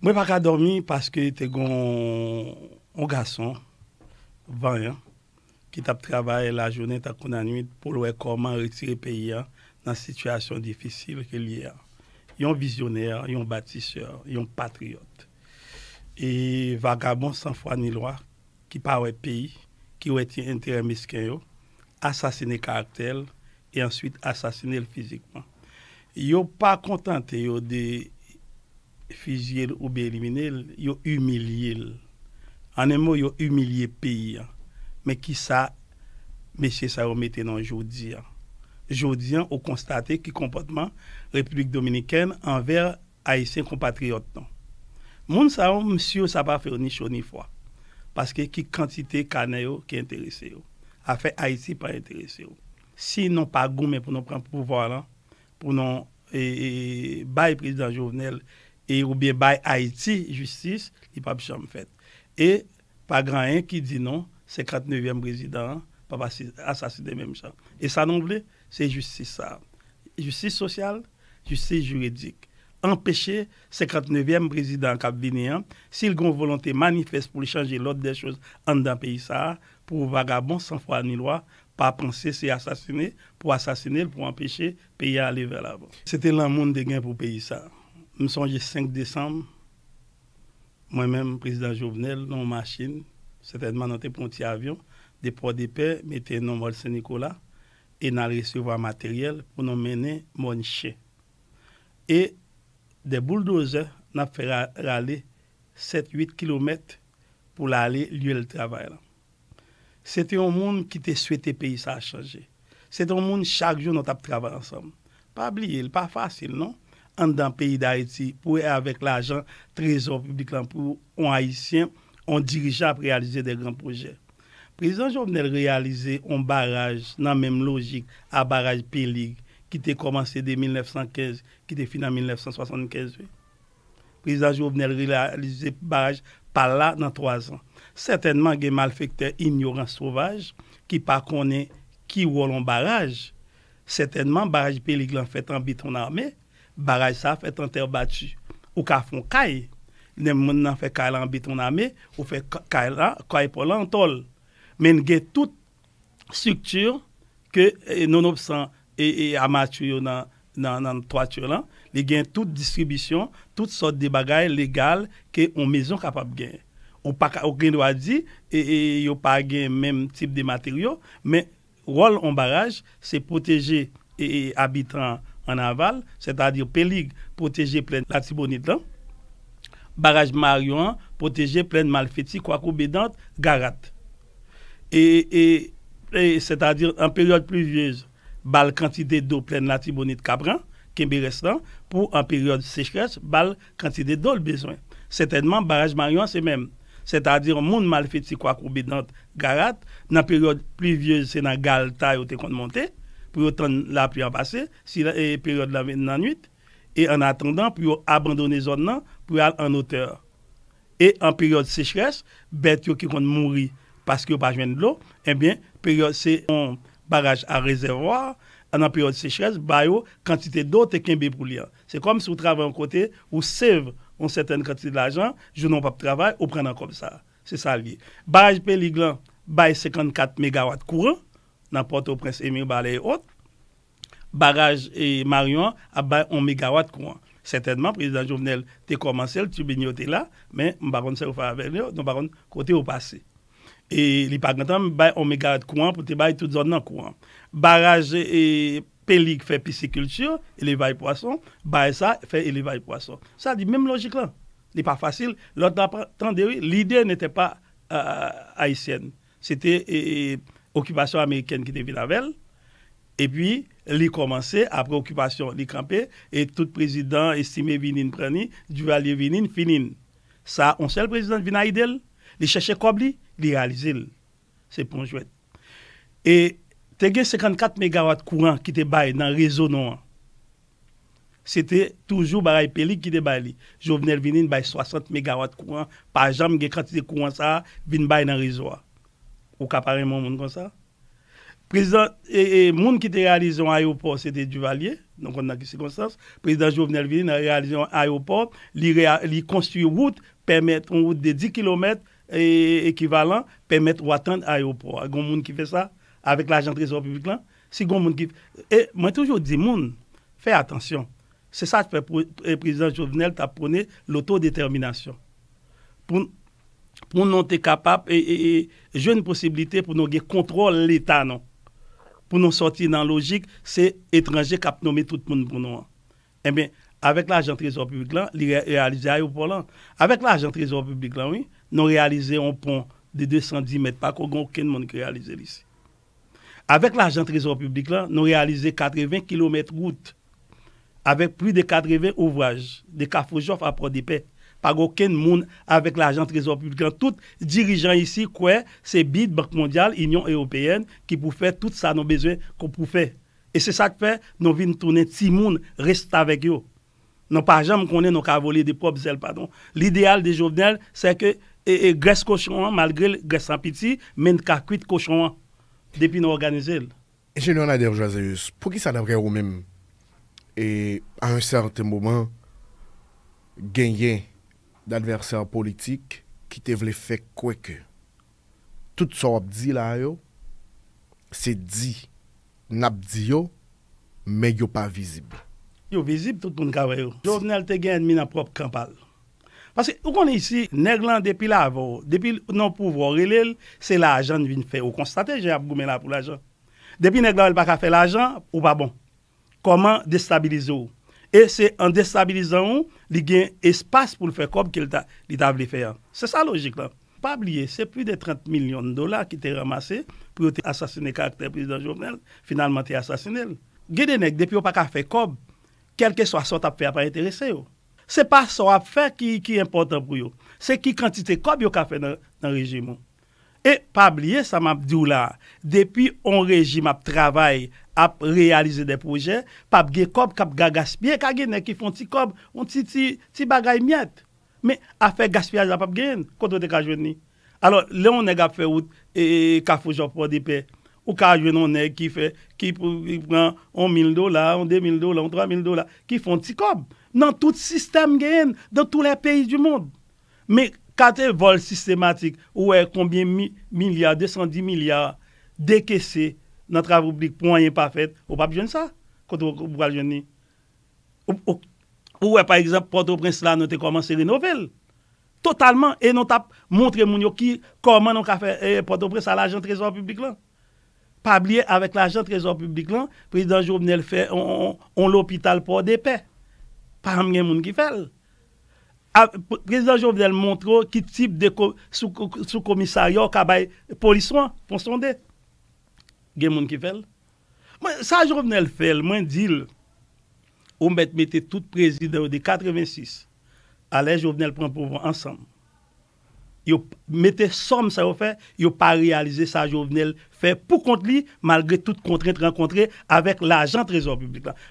Mwen wak adormi paske te gon on gason, vanyan, ki tap travaye la jounen takounan nwit pou lwekoman retire peyi ya nan situasyon difisil ke li ya. Yon vizyoner, yon batiseur, yon patriot. E wagabon sanfwa ni lwa ki pawe peyi, ki weti ente remesken yo, asasine karakter, e answit asasine el fizikman. Yo pa kontante yo de Fijil ou belimine, yo umilil. Anen mo yo umilil peyi an. Mè ki sa, mèche sa yo meten an joudi an. Joudi an, ou konstate ki kompotman Republik Dominikèn anver Haitien kompatriot an. Moun sa yo, msio sa pa fe ni chou ni fwa. Paske ki kantite kane yo ki enterese yo. A fe Haitien pa enterese yo. Si non pa goumè pou nou pran pouvo alan, pou nou baye prezidant jovenel... E ou bie bay Haïti justice, li pa bichanm fèt. E pa gran yon ki di non, se kratnevyem brezidant, pa pa s'assasine mèm chanm. E sa non vle, se justice sa. Justice sosyal, justice juridik. Empèche se kratnevyem brezidant kab viniyan, si l'gon volonté manifeste pou li chanje l'ot de chos an dan peyi sa, pou vagabon san fwa ni loa, pa panse se y asasine, pou asasine l pou empèche peyi a li vel avon. Se te lan moun de gen pou peyi sa, Msonje 5 Desem, mwen menm prezident jouvnel, non machin, se fèdman nan te ponti avyon, depo de pe, mette nan mol se Nikola, e nan resuva materyel pou nan mene moun chè. E, de bouldoze, nan fè rale 7-8 kilometre pou lale lye l travay lan. Sè te yon moun ki te souete pe yi sa chanje. Sè te yon moun chak joun nan tap travay ansom. Pa bli, pa fasil, non? an dan peyi da Haiti pou e avek la jan trezor publik lan pou an Haitien, an dirija ap realize de gran proje. Prezident Jovenel realize an baraj nan menm logik a baraj pelig ki te komanse de 1915 ki te finan 1975. Prezident Jovenel realize baraj pa la nan 3 an. Sertenman gen mal fekte ignoran souvaj ki pa konen ki wol an baraj. Sertenman baraj pelig lan fet an biton armey Baraj saf et anter batu. Ou ka fon kay. Nem moun nan fe kay lan biton ame, ou fe kay lan, kay polan tol. Men gen tout struktur ke eh, non obsan e, e amatuyo nan toatyo lan, li gen tout distribisyon, tout sot de bagay legal ke on mezon kapab gen. Ou pa, ou gen wadi, e, e, yo pa gen menm tip de materyo, men rol an baraj se proteje e abitran en aval, c'est-à-dire Pélig, protéger plein la Tibonite, barrage Marion, protéger plein Malféti, Bédante, Garate. Et, et, et c'est-à-dire en période pluvieuse, bal quantité d'eau pleine la Tibonite Cabran, est restant, pour en période sécheresse, bal quantité d'eau le besoin. Certainement, barrage Marion, c'est même. C'est-à-dire, monde malféti, quoi, Bédante, Garate, dans la période pluvieuse, c'est dans Galta, où tu compte monter. pou yo ton la pi an basse, si la e periode la ven nan 8, e an atendan, pou yo abandone zon nan, pou yo al an oteur. E an periode sechres, bet yo ki kon mouri, paske yo pa jwen de lo, ebyen, eh periode se yon baraj a rezervoar, an an periode sechres, bay yo kantite do tekin be pou li an. Se kom sou travè an kote, ou sev an seten kantite la jan, jounon pa pou travè, ou pren nan kom sa. Se salvi. Baraj pelig lan, bay 54 MW kouren, nan pote ou prens Emir Balay e hot, baraj e maryon a bay 1 MW kouan. Sertenman, prezident Jovenel, te komansel, tu binyote la, men mba kon se ou fay a ven yo, mba kon kote ou pase. E li pagantan, bay 1 MW kouan pou te bay tout zon nan kouan. Baraj e pelik fe pisi kultur, eleva e poason, bay sa, fe eleva e poason. Sa di mèm logik lan. Li pa fasil. Lot la tan dewi, lide nete pa euh, haisyen. Se te... Okupasyon Ameriken ki te vin avel, e pi li komanse, apre okupasyon li kampe, e tout prezident estime vin in prani, duvalye vin in finin. Sa, onsel prezident vin a idel, li chache kob li, li realize li. Se ponjouet. E tege 54 MW kouan ki te bay nan rezo nouan. Sete toujou baray peli ki te bay li. Jouvenel vin in bay 60 MW kouan, pa jam ge kante de kouan sa, vin bay nan rezo nouan. Ou kapareman moun kon sa. Prezident, e, e, moun ki te realizan ayopor, se de Duvalier, prezident Jovenel Vili nan realizan ayopor, li konstuye wout, un wout de 10 km ekivalant, permet waten ayopor. Gon moun ki fe sa, avek l'agent trezor publik lan, si gon moun ki fe. E, moun toujou di moun, fe atensyon, se sa e, prezident Jovenel ta pwone l'otodeterminasyon. Poun, pou nou te kapap e, e, e jwen posibilite pou nou ge kontrol l'Etat nou. Pou nou soti nan logik, se etranje kap nomi tout moun pou nou an. Emen, eh avek la Agen Trezor Publik lan, li realize a yo polan. Avek la Agen Trezor Publik lan, nou realize yon pon de 210 m, pa kou goun ken moun ki realize li si. Avek la Agen Trezor Publik lan, nou realize 80 km gout, avek pli de 80 ouvwaj, de Kafoujof a Prodipè. pa gò ken moun avèk l'agent trésor publikant, tout dirijan isi kwe se bid bak mondial, union européen, ki pou fè tout sa nou bezwe kon pou fè. E se sak fè, nou vin tounen ti moun rest avèk yo. Nou pa jèm konen nou ka volè de prob zèl padon. L'ideal de jovenel, se ke gres kouchouan, malgrè l'gres an piti, men kakuit kouchouan, depi nou organizèl. E jèlou an adèvou jazayous, pou ki sa davre ou mèm, e an sèrtè mouman, genye, D'adverseur politik ki te vle fek kweke. Tout so ap di la yo, se di, nap di yo, me yo pa vizib. Yo vizib toutoun kawè yo. Jo vnel te gen mi nan prop kampal. Non Pase ou kon isi, neg lan depi la avò, depi non pou vore lèl, se la ajan vin fè. Ou konstate, jè ap gomen la pou la ajan. Depi neg lan el baka fè la ajan, ou pa bon. Koman destabilize ou? E se an destabilizan ou li gen espas pou l fè kob ki li tabli fè an. Se sa logik lan. Pa blie, se pli de 30 milyon dola ki te ramase pou yo te asasine karakter prezident jomel, finalman te asasine l. Gede nek depi yo pa ka fè kob, kelke so a sot ap fè ap a etere se yo. Se pa so ap fè ki importan pou yo, se ki kantite kob yo ka fè nan rejim ou. E pab liye sa map diw la, depi an rejim ap travay ap realize de proje, pab ge kob kap ga gaspye, kage ne ki fon ti kob, an ti bagay miet, me a fe gaspye a zan pab gen, koto de kajwen ni. Alors, le an ne gap fe out, e, e kafo jopo dipe, ou kajwen an ne ki fe, ki pran 1.000 dola, 1.000 dola, 1.000 dola, ki fon ti kob nan tout sistem gen, dan tout le peyi du moun. Me... Katè vol sistematik, ouè, konbyen milyard, 210 milyard, deke se, nan trav oublik, pou an yon pa fèt, ou pa pjoun sa, koto pou aljouni. Ouè, pa egzap, Port-au-Prince la nou te koman se lé nouvel. Totalman, e nou tap moun tre moun yo ki, koman nou ka fè e, Port-au-Prince sa l'ajan trezor publik lan. Pa blie, avèk l'ajan trezor publik lan, prezidans jou vnen l'hôpital pou an depè. Par mwen moun ki fèl. Prezident Jovenel montro ki tip de sou komisaryo kabay poliswa pon sonde. Gen moun ki fel. Sa Jovenel fel, mwen dil, ou mette tout prezident de 86 a le Jovenel Pompouvo ansam. Yo mette som sa yo fe, yo pa realize sa Jovenel fe pou kont li malgre tout kontre te renkontre avek l'agent trezor publika.